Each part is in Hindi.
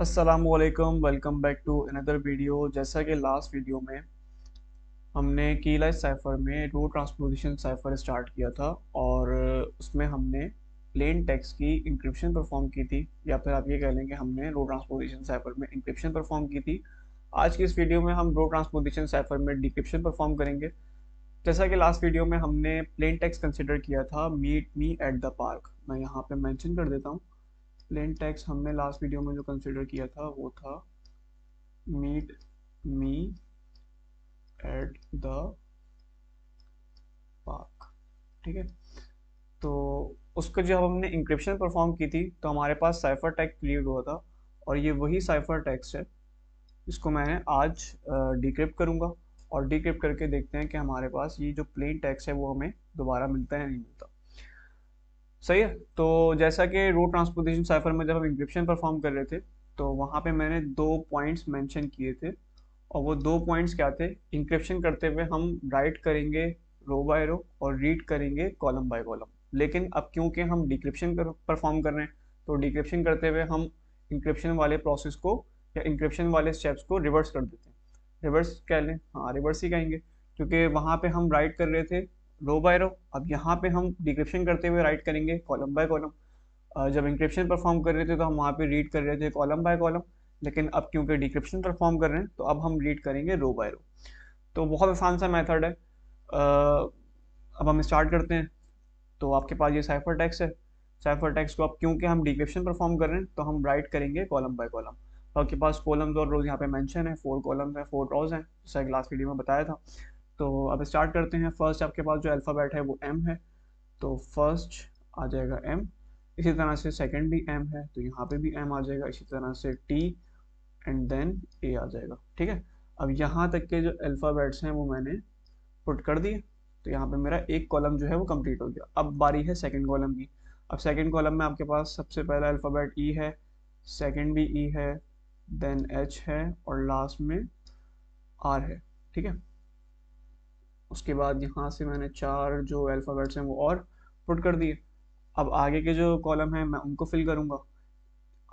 असलकम welcome back to another video जैसा कि लास्ट वीडियो में हमने की साइफर में रो ट्रांसपोजिशन साइफर स्टार्ट किया था और उसमें हमने प्लेन टेक्स्ट की इंक्रिप्शन परफॉर्म की थी या फिर आप ये कह लें कि हमने रो ट्रांसपोजिशन साइफर में इंक्रिप्शन परफॉर्म की थी आज की इस वीडियो में हम रो ट्रांसपोजिशन साइफर में डिक्रिप्शन परफॉर्म करेंगे जैसा कि लास्ट वीडियो में हमने प्लेन टेक्स कंसिडर किया था meet me at the park मैं यहाँ पर मैंशन कर देता हूँ प्लेन टेक्स्ट हमने लास्ट वीडियो में जो कंसिडर किया था वो था meet me at the park ठीक है तो उसका जब हमने इंक्रिप्शन परफॉर्म की थी तो हमारे पास साइफर टैक्स क्रिएट हुआ था और ये वही साइफर टेक्स्ट है इसको मैं आज डिक्रिप्ट करूंगा और डिक्रिप्ट करके देखते हैं कि हमारे पास ये जो प्लेन टेक्स्ट है वो हमें दोबारा मिलता है नहीं मिलता सही है तो जैसा कि रोड ट्रांसपोर्टेशन साइफर में जब हम इंक्रिप्शन परफॉर्म कर रहे थे तो वहाँ पे मैंने दो पॉइंट्स मेंशन किए थे और वो दो पॉइंट्स क्या थे इंक्रिप्शन करते हुए हम राइट करेंगे रो बाय रो और रीड करेंगे कॉलम बाय कॉलम लेकिन अब क्योंकि हम डिक्रिप्शन परफॉर्म कर रहे हैं तो डिक्रिप्शन करते हुए हम इंक्रिप्शन वाले प्रोसेस को या इंक्रिप्शन वाले स्टेप्स को रिवर्स कर देते हैं रिवर्स कह लें हाँ रिवर्स ही कहेंगे क्योंकि वहाँ पे हम राइट कर रहे थे रो बाय रो अब यहाँ पे हम डिक्रिप्शन करते हुए राइट करेंगे कॉलम बाय कॉलम जब इंक्रिप्शन परफॉर्म कर रहे थे तो हम वहाँ पे रीड कर रहे थे कॉलम बाय कॉलम लेकिन अब क्योंकि डिक्रिप्शन परफॉर्म कर रहे हैं तो अब हम रीड करेंगे रो बाय रो तो बहुत आसान सा मेथड है अब हम स्टार्ट करते हैं तो आपके पास ये साइफर टैक्स है साइफर टैक्स को अब क्योंकि हम डिक्रिप्शन परफॉर्म कर रहे हैं तो हम राइट करेंगे कॉलम बाय कॉलम आपके पास कॉलम्स और रोज यहाँ पे मेंशन है फोर कॉलम्स हैं फोर रोज हैं जैसा लास्ट वीडियो में बताया था तो अब स्टार्ट करते हैं फर्स्ट आपके पास जो अल्फ़ाबेट है वो एम है तो फर्स्ट आ जाएगा एम इसी तरह से सेकंड भी एम है तो यहाँ पे भी एम आ जाएगा इसी तरह से टी एंड देन ए आ जाएगा ठीक है अब यहाँ तक के जो अल्फ़ाबेट्स हैं वो मैंने पुट कर दिए तो यहाँ पे मेरा एक कॉलम जो है वो कंप्लीट हो गया अब बारी है सेकंड कॉलम की अब सेकंड कॉलम में आपके पास सबसे पहला अल्फ़ाबेट ई e है सेकेंड भी ई e है देन एच है और लास्ट में आर है ठीक है उसके बाद यहाँ से मैंने चार जो अल्फ़ाबेट्स हैं वो और पुट कर दिए अब आगे के जो कॉलम हैं मैं उनको फिल करूँगा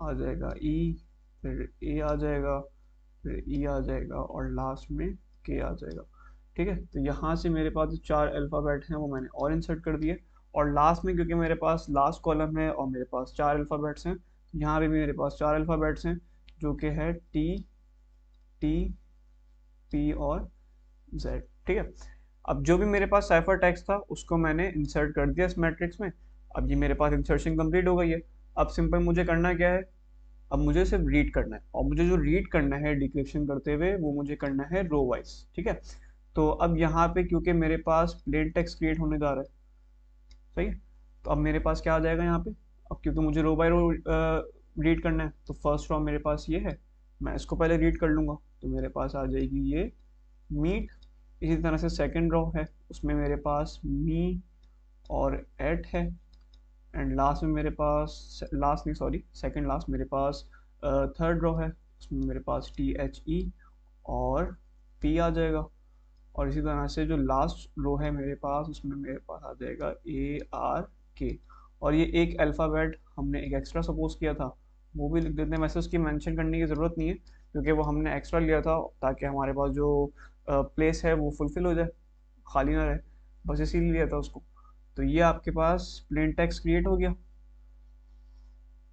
आ जाएगा ई e, फिर ए आ जाएगा फिर ई e आ जाएगा और लास्ट में के आ जाएगा ठीक है तो यहाँ से मेरे पास जो चार अल्फ़ाबेट हैं वो मैंने और इंसर्ट कर दिए और लास्ट में क्योंकि मेरे पास लास्ट कॉलम है और मेरे पास चार अल्फ़ाबेट्स हैं यहाँ पर भी मेरे पास चार अल्फ़ाबेट्स हैं जो कि है टी टी पी और जेड ठीक है अब जो भी मेरे पास साइफर टैक्स था उसको मैंने इंसर्ट कर दिया इस मैट्रिक्स में अब ये मेरे पास इंसर्शन कंप्लीट हो गई है अब सिंपल मुझे करना क्या है अब मुझे सिर्फ रीड करना है और मुझे जो रीड करना है डिक्रिप्शन करते हुए वो मुझे करना है रो वाइज ठीक है तो अब यहाँ पे क्योंकि मेरे पास प्लेन टेक्स क्रिएट होने जा रहा है सही है तो अब मेरे पास क्या आ जाएगा यहाँ पे अब क्योंकि मुझे रो बाई रो रीड करना है तो फर्स्ट रॉ मेरे पास ये है मैं इसको पहले रीड कर लूंगा तो मेरे पास आ जाएगी ये मीट इसी तरह से सेकेंड रो है उसमें मेरे पास मी और एट है एंड लास्ट में मेरे पास लास्ट नहीं सॉरी सेकेंड लास्ट मेरे पास थर्ड रो है उसमें मेरे पास टी एच ई और पी आ जाएगा और इसी तरह से जो लास्ट रो है मेरे पास उसमें मेरे पास आ जाएगा ए आर के और ये एक अल्फ़ाबेट हमने एक एक्स्ट्रा सपोज किया था वो भी लिख देते हैं वैसे उसकी मेंशन करने की ज़रूरत नहीं है क्योंकि वो हमने एक्स्ट्रा लिया था ताकि हमारे पास जो प्लेस है वो फुलफिल हो जाए खाली ना रहे बस इसीलिए लिया था उसको तो ये आपके पास प्लेन टेक्स्ट क्रिएट हो गया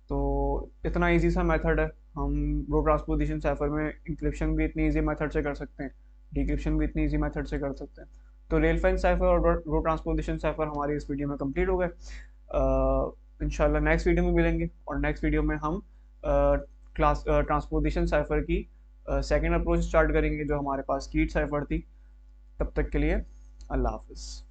तो इतना इजी सा मेथड है हम रो ट्रांसपोजिशन साइफर में इंक्रिप्शन भी इतनी इजी मेथड से कर सकते हैं डिक्रिप्शन भी इतनी इजी मेथड से कर सकते हैं तो रेल फैन साइफर और रो ट्रांसपोजिशन साइफर हमारी इस वीडियो में कंप्लीट हो गए इंशाल्लाह नेक्स्ट वीडियो में मिलेंगे और नेक्स्ट वीडियो में हम क्लास ट्रांसपोजिशन साइफर की सेकेंड अप्रोच स्टार्ट करेंगे जो हमारे पास कीट साइफर थी तब तक के लिए अल्लाह हाफिज़